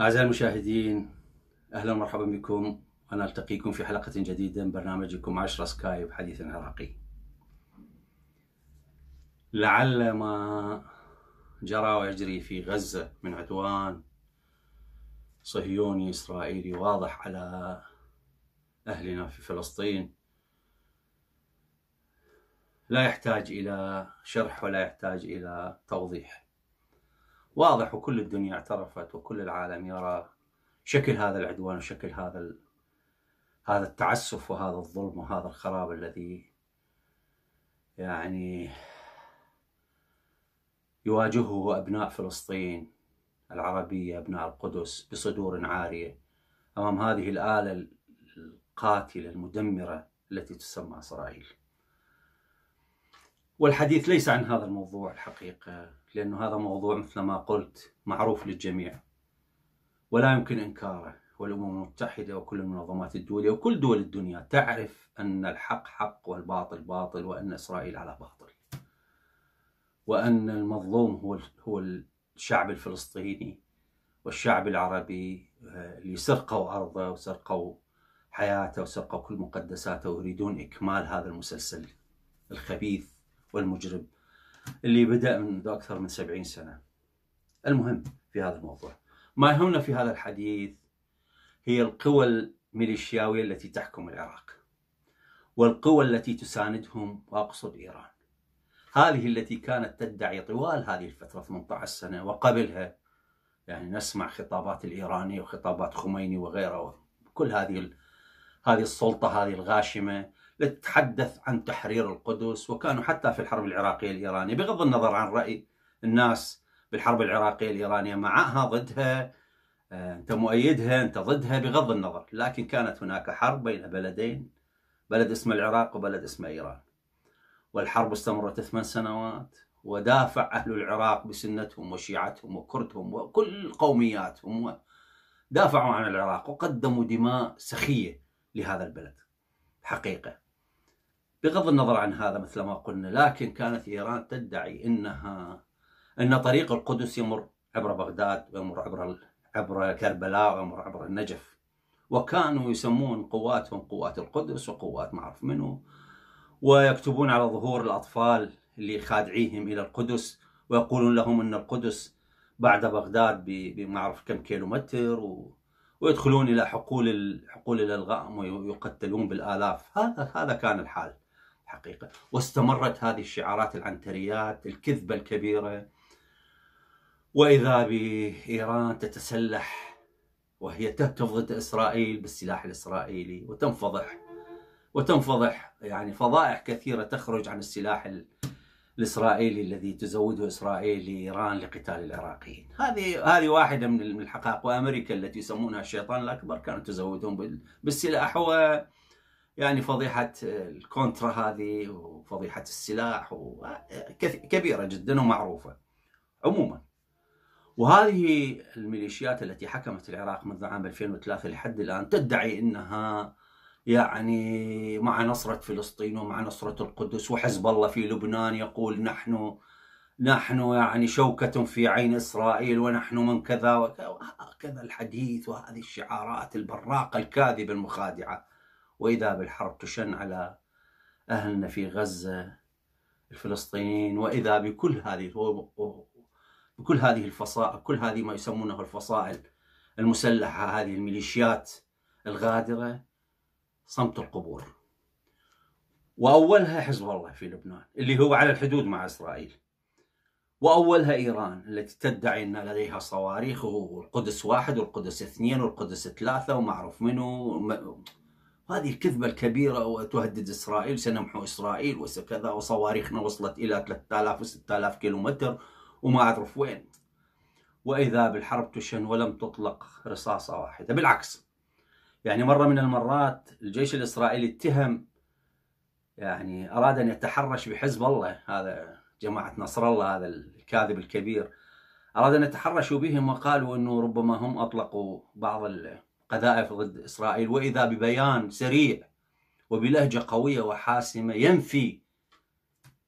أعزائي المشاهدين أهلا ومرحبا بكم أنا ألتقيكم في حلقة جديدة من برنامجكم 10 سكايب حديث عراقي لعل ما جرى ويجري في غزة من عدوان صهيوني إسرائيلي واضح على أهلنا في فلسطين لا يحتاج إلى شرح ولا يحتاج إلى توضيح واضح وكل الدنيا اعترفت وكل العالم يرى شكل هذا العدوان وشكل هذا ال... هذا التعسف وهذا الظلم وهذا الخراب الذي يعني يواجهه أبناء فلسطين العربية أبناء القدس بصدور عارية أمام هذه الآلة القاتلة المدمرة التي تسمى إسرائيل والحديث ليس عن هذا الموضوع الحقيقة لأنه هذا موضوع مثل ما قلت معروف للجميع ولا يمكن إنكاره والأمم المتحدة وكل المنظمات الدولية وكل دول الدنيا تعرف أن الحق حق والباطل باطل وأن إسرائيل على باطل وأن المظلوم هو هو الشعب الفلسطيني والشعب العربي آه، اللي سرقوا أرضه وسرقوا حياته وسرقوا كل مقدساته ويريدون إكمال هذا المسلسل الخبيث والمجرم اللي بدأ منذ أكثر من 70 سنة المهم في هذا الموضوع ما يهمنا في هذا الحديث هي القوى الميليشياوية التي تحكم العراق والقوى التي تساندهم وأقصد إيران هذه التي كانت تدعي طوال هذه الفترة 18 سنة وقبلها يعني نسمع خطابات الإيراني وخطابات خميني وغيره كل هذه هذه السلطة هذه الغاشمة لتتحدث عن تحرير القدس وكانوا حتى في الحرب العراقية الإيرانية بغض النظر عن رأي الناس بالحرب العراقية الإيرانية معها ضدها آه، أنت مؤيدها أنت ضدها بغض النظر لكن كانت هناك حرب بين بلدين بلد اسمه العراق وبلد اسمه إيران والحرب استمرت ثمان سنوات ودافع أهل العراق بسنتهم وشيعتهم وكردهم وكل قومياتهم دافعوا عن العراق وقدموا دماء سخية لهذا البلد حقيقة بغض النظر عن هذا مثل ما قلنا لكن كانت إيران تدعي أنها أن طريق القدس يمر عبر بغداد ويمر عبر عبر كربلاء ويمر عبر النجف وكانوا يسمون قواتهم قوات القدس وقوات ما أعرف منو ويكتبون على ظهور الأطفال اللي خادعيهم إلى القدس ويقولون لهم أن القدس بعد بغداد بما أعرف كم كيلو متر و... ويدخلون إلى حقول حقول الالغام ويقتلون بالآلاف هذا هذا كان الحال حقيقة واستمرت هذه الشعارات العنتريات الكذبة الكبيرة وإذا بإيران تتسلح وهي تهتف ضد إسرائيل بالسلاح الإسرائيلي وتنفضح وتنفضح يعني فضائح كثيرة تخرج عن السلاح الإسرائيلي الذي تزوده إسرائيل لإيران لقتال العراقيين هذه هذه واحدة من الحقائق وأمريكا التي يسمونها الشيطان الأكبر كانت تزودهم بالسلاح و يعني فضيحة الكونترا هذه وفضيحة السلاح كبيرة جدا ومعروفة عموما وهذه الميليشيات التي حكمت العراق منذ عام 2003 لحد الآن تدعي أنها يعني مع نصرة فلسطين ومع نصرة القدس وحزب الله في لبنان يقول نحن نحن يعني شوكة في عين إسرائيل ونحن من كذا وهكذا الحديث وهذه الشعارات البراقة الكاذبة المخادعة وإذا بالحرب تشن على أهلنا في غزة الفلسطينيين وإذا بكل هذه بكل هذه الفصائل كل هذه ما يسمونه الفصائل المسلحة هذه الميليشيات الغادرة صمت القبور وأولها حزب الله في لبنان اللي هو على الحدود مع إسرائيل وأولها إيران التي تدعي أن لديها صواريخ والقدس واحد والقدس اثنين والقدس ثلاثة ومعروف منه هذه الكذبة الكبيرة وتهدد إسرائيل سنمحو إسرائيل وكذا وصواريخنا وصلت إلى 3000 و 6000 كيلومتر وما أعرف وين وإذا بالحرب تشن ولم تطلق رصاصة واحدة بالعكس يعني مرة من المرات الجيش الإسرائيلي اتهم يعني أراد أن يتحرش بحزب الله هذا جماعة نصر الله هذا الكاذب الكبير أراد أن يتحرشوا بهم وقالوا أنه ربما هم أطلقوا بعض قذائف ضد إسرائيل وإذا ببيان سريع وبلهجة قوية وحاسمة ينفي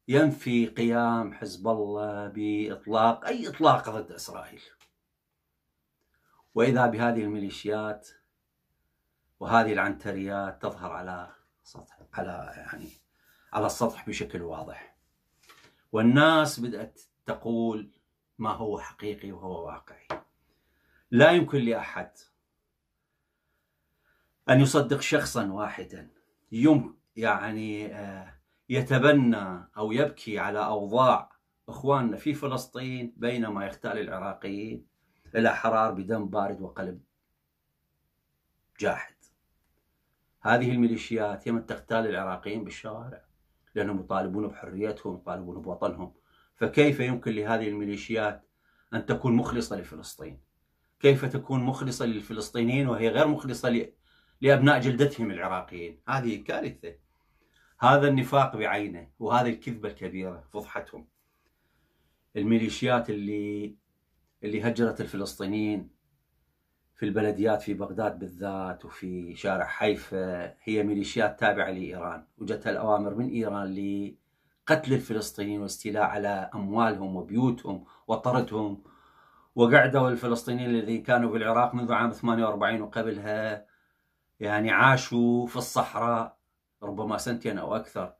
ينفي قيام حزب الله بإطلاق أي إطلاق ضد إسرائيل وإذا بهذه الميليشيات وهذه العنتريات تظهر على سطح على يعني على السطح بشكل واضح والناس بدأت تقول ما هو حقيقي وهو واقعي لا يمكن لأحد أن يصدق شخصا واحدا يم يعني آه، يتبنى أو يبكي على أوضاع إخواننا في فلسطين بينما يختال العراقيين إلى حرار بدم بارد وقلب جاحد هذه الميليشيات هي من تغتال العراقيين بالشوارع لأنهم يطالبون بحريتهم يطالبون بوطنهم فكيف يمكن لهذه الميليشيات أن تكون مخلصة لفلسطين كيف تكون مخلصة للفلسطينيين وهي غير مخلصة لأبناء جلدتهم العراقيين هذه كارثة هذا النفاق بعينه وهذه الكذبة الكبيرة فضحتهم الميليشيات اللي اللي هجرت الفلسطينيين في البلديات في بغداد بالذات وفي شارع حيفا هي ميليشيات تابعة لإيران وجت الأوامر من إيران لقتل الفلسطينيين والاستيلاء على أموالهم وبيوتهم وطردهم وقعدوا الفلسطينيين الذين كانوا في العراق منذ عام 48 وقبلها يعني عاشوا في الصحراء ربما سنتين أو أكثر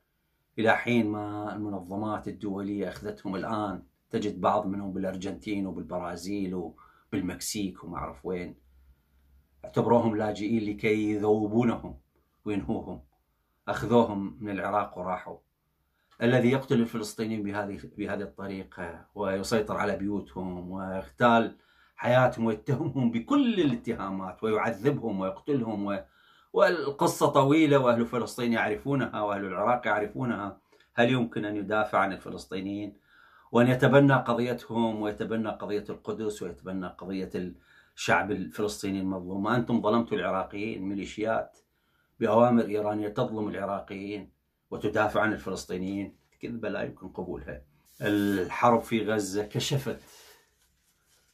إلى حين ما المنظمات الدولية أخذتهم الآن تجد بعض منهم بالأرجنتين وبالبرازيل وبالمكسيك وما أعرف وين اعتبروهم لاجئين لكي يذوبونهم وينهوهم أخذوهم من العراق وراحوا الذي يقتل الفلسطينيين بهذه بهذه الطريقة ويسيطر على بيوتهم ويغتال حياتهم ويتهمهم بكل الاتهامات ويعذبهم ويقتلهم و... والقصة طويلة وأهل فلسطين يعرفونها وأهل العراق يعرفونها هل يمكن أن يدافع عن الفلسطينيين وأن يتبنى قضيتهم ويتبنى قضية القدس ويتبنى قضية الشعب الفلسطيني المظلوم أنتم ظلمتوا العراقيين ميليشيات بأوامر إيرانية تظلم العراقيين وتدافع عن الفلسطينيين كذبة لا يمكن قبولها الحرب في غزة كشفت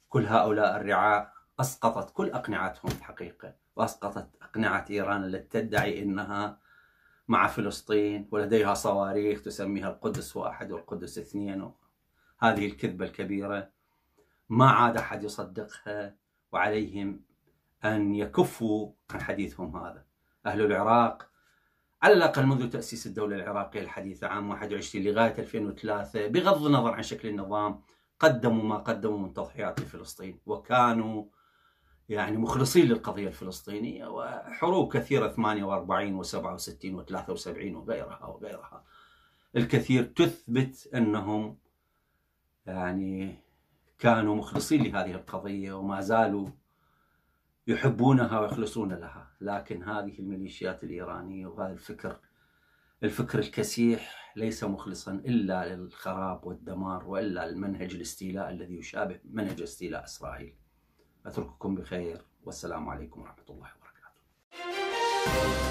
كل هؤلاء الرعاع أسقطت كل أقنعتهم الحقيقة وأسقطت أقنعة إيران التي تدعي أنها مع فلسطين ولديها صواريخ تسميها القدس واحد والقدس اثنين هذه الكذبة الكبيرة ما عاد أحد يصدقها وعليهم أن يكفوا عن حديثهم هذا أهل العراق على الأقل منذ تأسيس الدولة العراقية الحديثة عام 21 لغاية 2003 بغض النظر عن شكل النظام قدموا ما قدموا من تضحيات لفلسطين وكانوا يعني مخلصين للقضية الفلسطينية وحروب كثيرة 48 و67 و73 وغيرها وغيرها الكثير تثبت أنهم يعني كانوا مخلصين لهذه القضية وما زالوا يحبونها ويخلصون لها لكن هذه الميليشيات الإيرانية وهذا الفكر الفكر الكسيح ليس مخلصا إلا للخراب والدمار وإلا لمنهج الاستيلاء الذي يشابه منهج استيلاء إسرائيل أترككم بخير والسلام عليكم ورحمة الله وبركاته